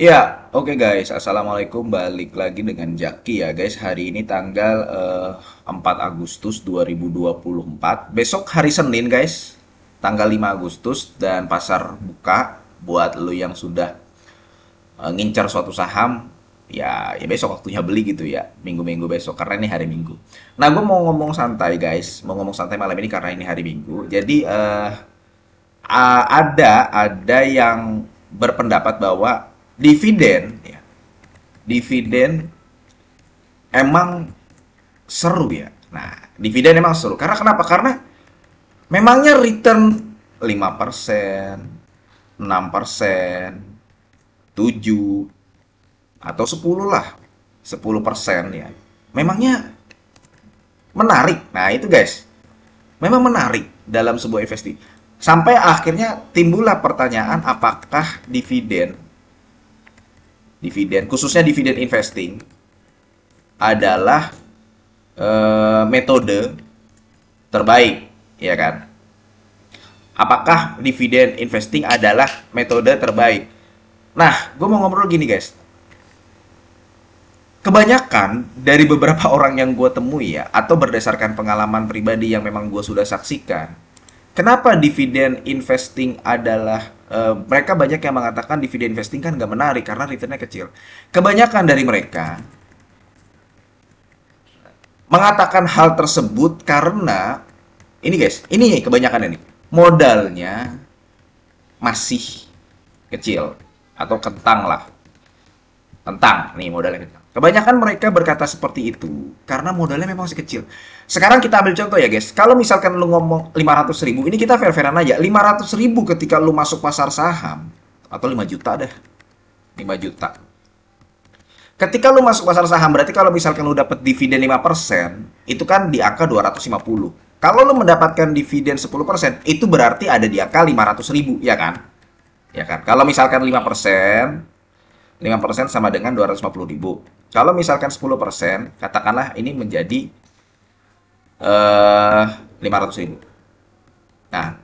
Ya, oke guys. Assalamualaikum. Balik lagi dengan Jaki ya guys. Hari ini tanggal eh, 4 Agustus 2024. Besok hari Senin guys. Tanggal 5 Agustus dan pasar buka buat lo yang sudah eh, ngincar suatu saham ya ya besok waktunya beli gitu ya minggu-minggu besok karena ini hari minggu nah gue mau ngomong santai guys mau ngomong santai malam ini karena ini hari minggu jadi eh, ada ada yang berpendapat bahwa dividen ya dividen emang seru ya nah dividen emang seru karena kenapa karena memangnya return 5% 6% 7 atau 10 lah 10% ya memangnya menarik nah itu guys memang menarik dalam sebuah investasi sampai akhirnya timbullah pertanyaan apakah dividen dividen, khususnya dividen investing adalah e, metode terbaik, ya kan? Apakah dividen investing adalah metode terbaik? Nah, gue mau ngobrol gini guys. Kebanyakan dari beberapa orang yang gue temui ya, atau berdasarkan pengalaman pribadi yang memang gue sudah saksikan, Kenapa dividen investing adalah uh, mereka banyak yang mengatakan dividen investing kan nggak menarik karena returnnya kecil. Kebanyakan dari mereka mengatakan hal tersebut karena ini guys, ini kebanyakan ini modalnya masih kecil atau kentang lah. Kentang nih modalnya kentang. Kebanyakan mereka berkata seperti itu karena modalnya memang masih kecil. Sekarang kita ambil contoh ya guys. Kalau misalkan lu ngomong 500 ribu, ini kita fair-fairan aja. 500 ribu ketika lu masuk pasar saham atau 5 juta deh. 5 juta. Ketika lu masuk pasar saham berarti kalau misalkan lu dapat dividen 5%, itu kan di angka 250. Kalau lu mendapatkan dividen 10%, itu berarti ada di angka 500 ribu, ya kan? Ya kan? Kalau misalkan 5%, 5% sama dengan 250 ribu. Kalau misalkan 10%, katakanlah ini menjadi uh, eh, 500 ribu. Nah,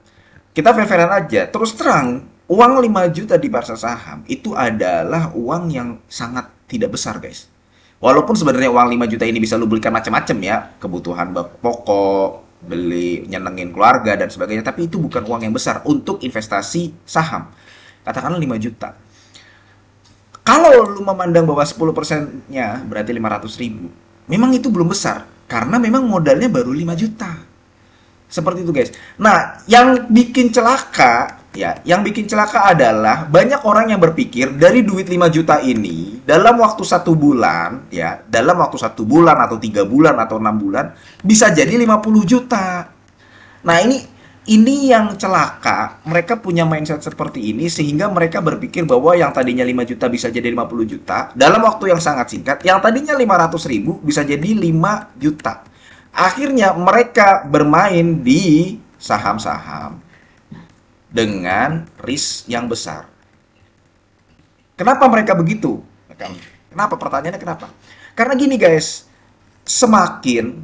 kita fair-fairan aja. Terus terang, uang 5 juta di pasar saham itu adalah uang yang sangat tidak besar, guys. Walaupun sebenarnya uang 5 juta ini bisa lu belikan macam-macam ya, kebutuhan pokok, beli nyenengin keluarga dan sebagainya, tapi itu bukan uang yang besar untuk investasi saham. Katakanlah 5 juta kalau lu memandang bahwa 10%-nya berarti 500 ribu, memang itu belum besar. Karena memang modalnya baru 5 juta. Seperti itu guys. Nah, yang bikin celaka, ya, yang bikin celaka adalah banyak orang yang berpikir dari duit 5 juta ini, dalam waktu satu bulan, ya, dalam waktu satu bulan atau tiga bulan atau enam bulan, bisa jadi 50 juta. Nah, ini ini yang celaka. Mereka punya mindset seperti ini sehingga mereka berpikir bahwa yang tadinya 5 juta bisa jadi 50 juta dalam waktu yang sangat singkat. Yang tadinya 500 ribu bisa jadi 5 juta. Akhirnya mereka bermain di saham-saham dengan risk yang besar. Kenapa mereka begitu? Kenapa? Pertanyaannya kenapa? Karena gini guys, semakin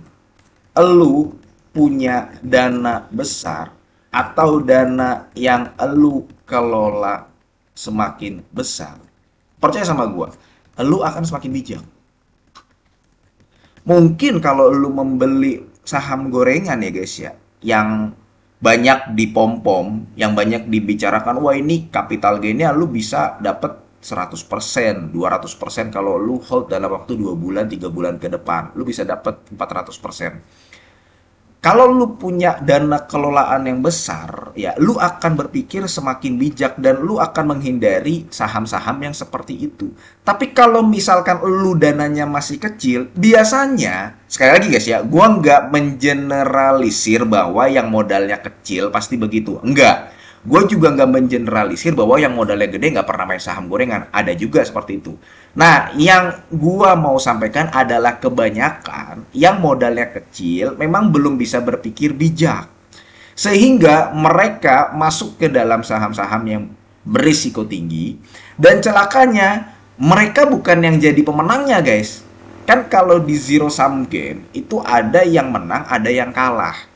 lu punya dana besar atau dana yang lu kelola semakin besar, percaya sama gua, lu akan semakin bijak. Mungkin kalau lu membeli saham gorengan ya guys ya, yang banyak di pom-pom, yang banyak dibicarakan, wah ini kapital gainnya lu bisa dapat 100%, 200% kalau lu hold dalam waktu 2 bulan, 3 bulan ke depan. Lu bisa dapat 400% kalau lu punya dana kelolaan yang besar, ya lu akan berpikir semakin bijak dan lu akan menghindari saham-saham yang seperti itu. Tapi kalau misalkan lu dananya masih kecil, biasanya sekali lagi guys ya, gua nggak mengeneralisir bahwa yang modalnya kecil pasti begitu. Enggak. Gue juga nggak mengeneralisir bahwa yang modalnya gede nggak pernah main saham gorengan. Ada juga seperti itu. Nah, yang gue mau sampaikan adalah kebanyakan yang modalnya kecil memang belum bisa berpikir bijak. Sehingga mereka masuk ke dalam saham-saham yang berisiko tinggi. Dan celakanya, mereka bukan yang jadi pemenangnya guys. Kan kalau di zero sum game itu ada yang menang, ada yang kalah.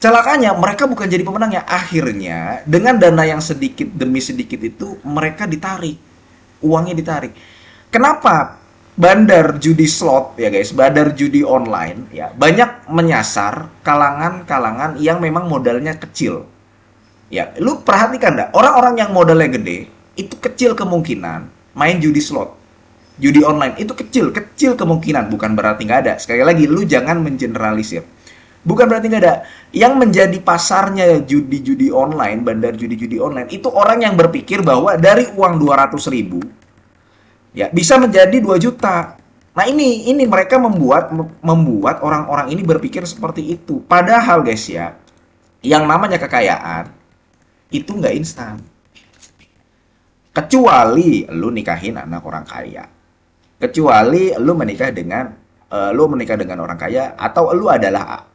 Celakanya mereka bukan jadi pemenang ya Akhirnya dengan dana yang sedikit demi sedikit itu mereka ditarik. Uangnya ditarik. Kenapa bandar judi slot ya guys, bandar judi online ya banyak menyasar kalangan-kalangan yang memang modalnya kecil. Ya, lu perhatikan dah, orang-orang yang modalnya gede itu kecil kemungkinan main judi slot. Judi online itu kecil, kecil kemungkinan bukan berarti nggak ada. Sekali lagi lu jangan mengeneralisir Bukan berarti nggak ada. Yang menjadi pasarnya judi-judi online, bandar judi-judi online, itu orang yang berpikir bahwa dari uang 200 ribu, ya bisa menjadi 2 juta. Nah ini, ini mereka membuat membuat orang-orang ini berpikir seperti itu. Padahal guys ya, yang namanya kekayaan, itu nggak instan. Kecuali lu nikahin anak orang kaya. Kecuali lu menikah dengan, uh, lu menikah dengan orang kaya, atau lu adalah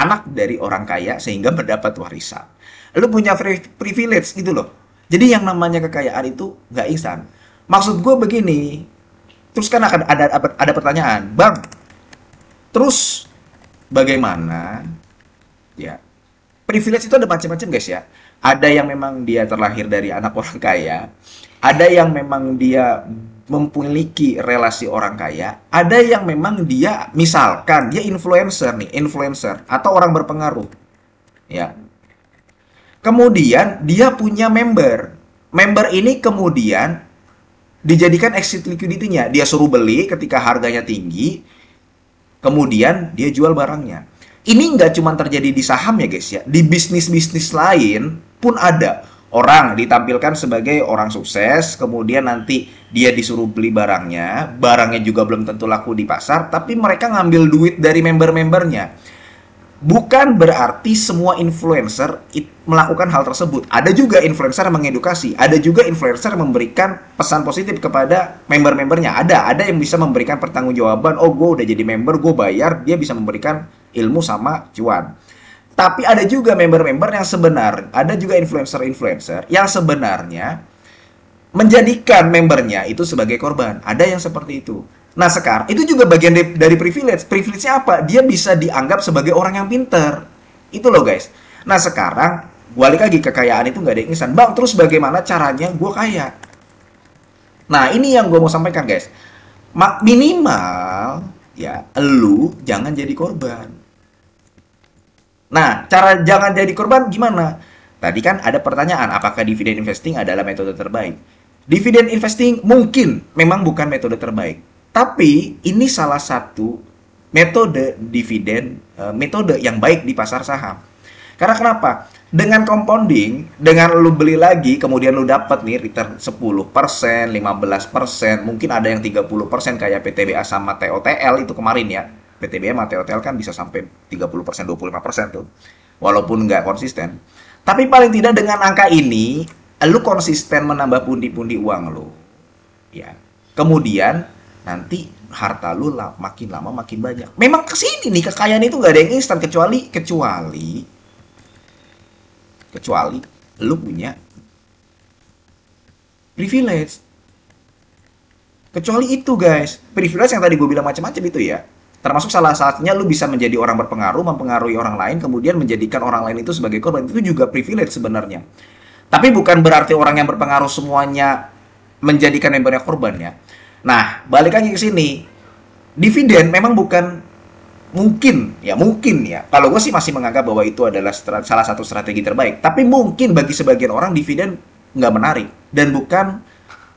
anak dari orang kaya sehingga mendapat warisan. Lu punya privilege gitu loh. Jadi yang namanya kekayaan itu nggak instan. Maksud gue begini, terus kan akan ada ada pertanyaan, bang. Terus bagaimana? Ya, privilege itu ada macam-macam guys ya. Ada yang memang dia terlahir dari anak orang kaya, ada yang memang dia memiliki relasi orang kaya, ada yang memang dia misalkan dia influencer nih, influencer atau orang berpengaruh. Ya. Kemudian dia punya member. Member ini kemudian dijadikan exit liquidity-nya. Dia suruh beli ketika harganya tinggi, kemudian dia jual barangnya. Ini nggak cuma terjadi di saham ya guys ya, di bisnis-bisnis lain pun ada. Orang ditampilkan sebagai orang sukses, kemudian nanti dia disuruh beli barangnya, barangnya juga belum tentu laku di pasar, tapi mereka ngambil duit dari member-membernya. Bukan berarti semua influencer melakukan hal tersebut. Ada juga influencer yang mengedukasi, ada juga influencer yang memberikan pesan positif kepada member-membernya. Ada, ada yang bisa memberikan pertanggungjawaban. Oh, gue udah jadi member, gue bayar. Dia bisa memberikan ilmu sama cuan. Tapi ada juga member-member yang sebenarnya, ada juga influencer-influencer yang sebenarnya menjadikan membernya itu sebagai korban. Ada yang seperti itu. Nah sekarang itu juga bagian dari, dari privilege. Privilege-nya apa? Dia bisa dianggap sebagai orang yang pinter. Itu loh guys. Nah sekarang balik lagi kekayaan itu nggak ada yang instan. Bang terus bagaimana caranya gue kaya? Nah ini yang gue mau sampaikan guys. minimal ya lu jangan jadi korban. Nah cara jangan jadi korban gimana? Tadi kan ada pertanyaan apakah dividend investing adalah metode terbaik? Dividend investing mungkin memang bukan metode terbaik, tapi ini salah satu metode dividen eh, metode yang baik di pasar saham. Karena kenapa? Dengan compounding, dengan lu beli lagi, kemudian lu dapat nih return 10%, 15%, mungkin ada yang 30% kayak PTBA sama TOTL itu kemarin ya. PTBA sama TOTL kan bisa sampai 30%, 25% tuh. Walaupun nggak konsisten. Tapi paling tidak dengan angka ini, lu konsisten menambah pundi-pundi uang lu ya kemudian nanti harta lu makin lama makin banyak memang kesini nih kekayaan itu nggak ada yang instan kecuali kecuali kecuali lu punya privilege kecuali itu guys privilege yang tadi gue bilang macam-macam itu ya termasuk salah satunya lu bisa menjadi orang berpengaruh mempengaruhi orang lain kemudian menjadikan orang lain itu sebagai korban itu juga privilege sebenarnya tapi bukan berarti orang yang berpengaruh semuanya menjadikan membernya korban ya. Nah, balik lagi ke sini. Dividen memang bukan mungkin ya mungkin ya kalau gue sih masih menganggap bahwa itu adalah salah satu strategi terbaik tapi mungkin bagi sebagian orang dividen nggak menarik dan bukan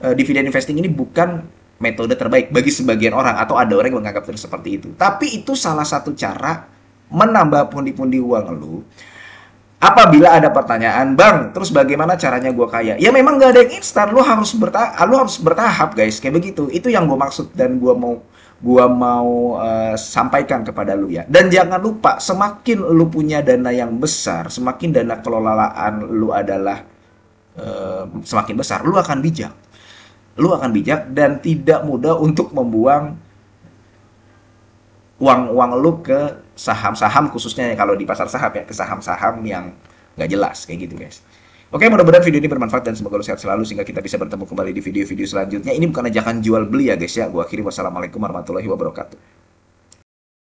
uh, dividen investing ini bukan metode terbaik bagi sebagian orang atau ada orang yang menganggap seperti itu tapi itu salah satu cara menambah pundi-pundi uang lu apabila ada pertanyaan bang terus bagaimana caranya gue kaya ya memang gak ada yang instan lu harus bertahap lu harus bertahap guys kayak begitu itu yang gue maksud dan gue mau gue mau uh, sampaikan kepada lu ya dan jangan lupa semakin lu punya dana yang besar semakin dana kelolaan lu adalah uh, semakin besar lu akan bijak lu akan bijak dan tidak mudah untuk membuang uang uang lu ke saham-saham khususnya kalau di pasar saham ya ke saham-saham yang nggak jelas kayak gitu guys. Oke, mudah-mudahan video ini bermanfaat dan semoga lu sehat selalu sehingga kita bisa bertemu kembali di video-video selanjutnya. Ini bukan ajakan jual beli ya guys ya. Gua akhiri wassalamualaikum warahmatullahi wabarakatuh.